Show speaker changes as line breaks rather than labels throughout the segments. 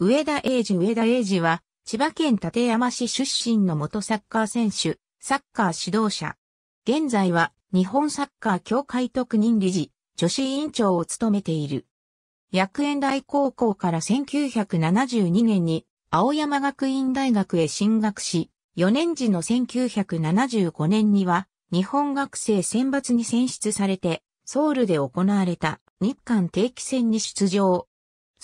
上田英二上田英二は、千葉県立山市出身の元サッカー選手、サッカー指導者。現在は、日本サッカー協会特任理事、女子委員長を務めている。薬園大高校から1972年に、青山学院大学へ進学し、4年時の1975年には、日本学生選抜に選出されて、ソウルで行われた日韓定期戦に出場。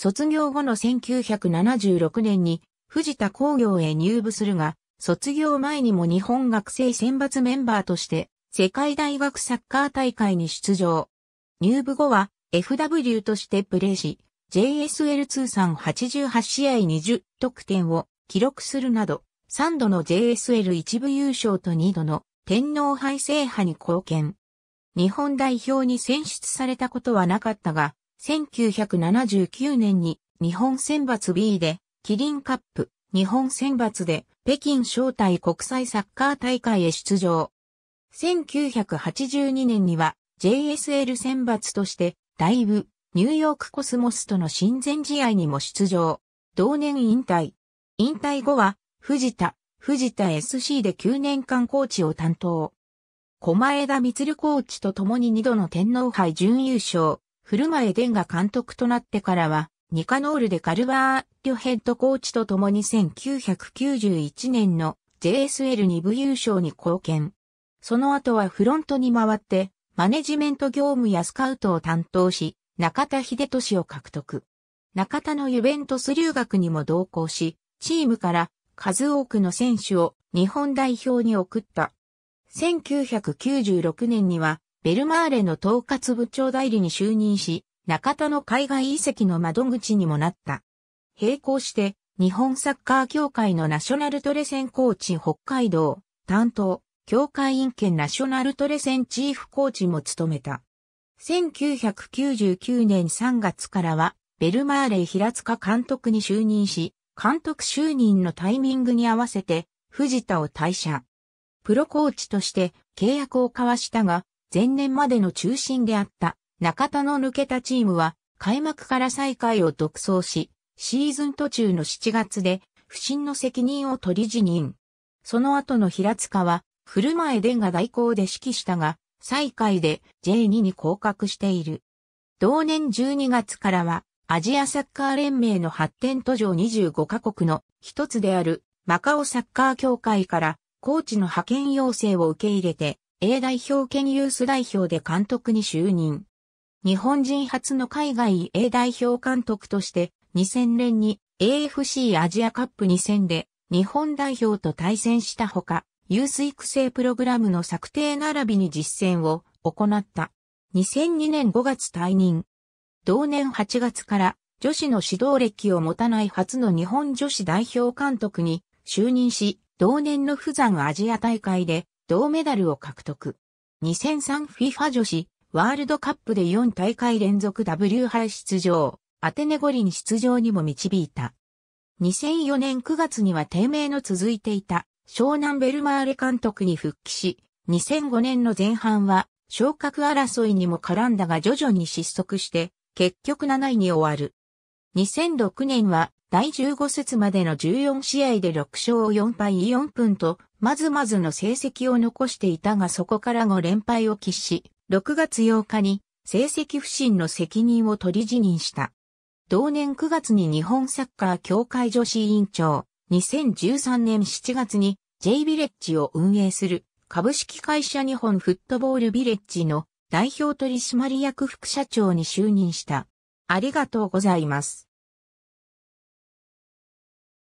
卒業後の1976年に藤田工業へ入部するが、卒業前にも日本学生選抜メンバーとして世界大学サッカー大会に出場。入部後は FW としてプレーし、JSL 通算88試合20得点を記録するなど、3度の JSL 一部優勝と2度の天皇杯制覇に貢献。日本代表に選出されたことはなかったが、1979年に日本選抜 B でキリンカップ、日本選抜で北京招待国際サッカー大会へ出場。1982年には JSL 選抜としてライブ、ニューヨークコスモスとの親善試合にも出場。同年引退。引退後は、藤田、藤田 SC で9年間コーチを担当。前枝光コーチと共に2度の天皇杯準優勝、古前伝が監督となってからは、ニカノールでカルバーリョヘッドコーチと共に1991年の JSL 2部優勝に貢献。その後はフロントに回って、マネジメント業務やスカウトを担当し、中田秀俊を獲得。中田のユベントス留学にも同行し、チームから数多くの選手を日本代表に送った。1996年にはベルマーレの統括部長代理に就任し、中田の海外移籍の窓口にもなった。並行して、日本サッカー協会のナショナルトレセンコーチ北海道担当、協会員権ナショナルトレセンチーフコーチも務めた。1999年3月からは、ベルマーレ平塚監督に就任し、監督就任のタイミングに合わせて、藤田を退社。プロコーチとして契約を交わしたが、前年までの中心であった中田の抜けたチームは開幕から最下位を独走し、シーズン途中の7月で不審の責任を取り辞任。その後の平塚は、古前伝が代行で指揮したが、最下位で J2 に降格している。同年12月からは、アジアサッカー連盟の発展途上25カ国の一つであるマカオサッカー協会からコーチの派遣要請を受け入れて、A 代表兼ユース代表で監督に就任。日本人初の海外 A 代表監督として2000年に AFC アジアカップ2000で日本代表と対戦したほか、ユース育成プログラムの策定並びに実践を行った。2002年5月退任。同年8月から女子の指導歴を持たない初の日本女子代表監督に就任し、同年の釜山アジア大会で銅メダルを獲得。2003フィファ女子ワールドカップで4大会連続 W 杯出場、アテネ五輪出場にも導いた。2004年9月には低迷の続いていた湘南ベルマーレ監督に復帰し、2005年の前半は昇格争いにも絡んだが徐々に失速して、結局7位に終わる。2006年は第15節までの14試合で6勝4敗4分とまずまずの成績を残していたがそこから5連敗を喫し、6月8日に成績不振の責任を取り辞任した。同年9月に日本サッカー協会女子委員長、2013年7月に J ビレッジを運営する株式会社日本フットボールビレッジの代表取締役副社長に就任した。ありがとうございます。